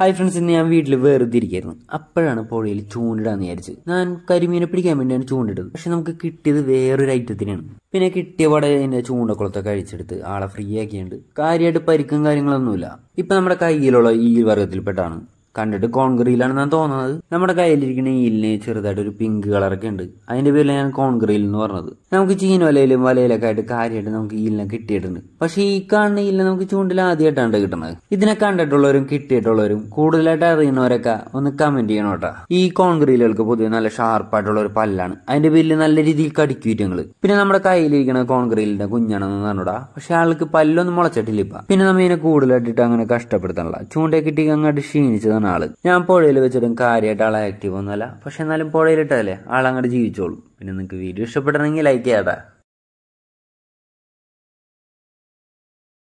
hi friends ഇന്ന് ഞാൻ വീട്ടിൽ വെറുതെ ഇരിക്കായിരുന്നു അപ്പോഴാണ് പുഴയിൽ ചൂണ്ടിടാന്ന് വിചാരിച്ചത് ഞാൻ കരിമീനെ പിടിക്കാൻ വേണ്ടിയാണ് ചൂണ്ടിടുന്നത് പക്ഷെ നമുക്ക് കിട്ടിയത് വേറൊരു ഐറ്റത്തിനാണ് പിന്നെ കിട്ടിയ പാടെ എൻ്റെ ചൂണ്ടക്കുളത്തൊക്കെ അഴിച്ചെടുത്ത് ആളെ ഫ്രീ ആക്കിയുണ്ട് കാര്യമായിട്ട് പരിക്കും കാര്യങ്ങളൊന്നുമില്ല ഇപ്പൊ നമ്മുടെ കയ്യിലുള്ള ഈ വർഗത്തിൽപ്പെട്ടാണ് കണ്ടിട്ട് ഞാൻ തോന്നുന്നത് നമ്മുടെ കയ്യിലിരിക്കുന്ന ഈലിന് ചെറുതായിട്ട് ഒരു പിങ്ക് കളറൊക്കെ ഉണ്ട് അതിന്റെ പേരിൽ ഞാൻ കോൺക്രീൽ എന്ന് പറഞ്ഞത് നമുക്ക് വലയിലും വലയിലൊക്കെ ആയിട്ട് കാര്യമായിട്ട് നമുക്ക് ഈലിനെ കിട്ടിയിട്ടുണ്ട് പക്ഷേ ഈ കാണുന്ന ഈലിനെ നമുക്ക് ചൂണ്ടിൽ ആദ്യമായിട്ടാണ് കിട്ടുന്നത് ഇതിനെ കണ്ടിട്ടുള്ളവരും കിട്ടിയിട്ടുള്ളവരും കൂടുതലായിട്ട് അറിയുന്നവരൊക്കെ ഒന്ന് കമന്റ് ചെയ്യണം കേട്ടോ ഈ കോൺക്രീലുകൾക്ക് പൊതുവെ നല്ല ഷാർപ്പായിട്ടുള്ള ഒരു പല്ലാണ് അതിന്റെ പേരിൽ നല്ല രീതിയിൽ കടിക്കൂറ്റങ്ങൾ പിന്നെ നമ്മുടെ കയ്യിലിരിക്കുന്ന കോൺക്രീലിന്റെ കുഞ്ഞാണെന്ന് പറഞ്ഞൂടാ പക്ഷെ ആൾക്ക് പല്ലൊന്നും മുളച്ചിട്ടില്ല ഇപ്പൊ പിന്നെ നമ്മ ഇതിനെ കൂടുതലായിട്ടിട്ട് അങ്ങനെ കഷ്ടപ്പെടുത്തണല്ല ചൂണ്ടയെ കിട്ടി അങ്ങോട്ട് ക്ഷീണിച്ചത് പറഞ്ഞ ആള് ഞാൻ പുഴയിൽ വെച്ചിട്ടും കാര്യമായിട്ട് ആളെ ആക്റ്റീവ് ഒന്നുമല്ല പക്ഷെ എന്നാലും പുഴയിലിട്ടതല്ലേ ആളങ്ങോട്ട് ജീവിച്ചോളും പിന്നെ നിങ്ങൾക്ക് വീഡിയോ ഇഷ്ടപ്പെടണമെങ്കിൽ ലൈക്ക് ചെയ്യാതാ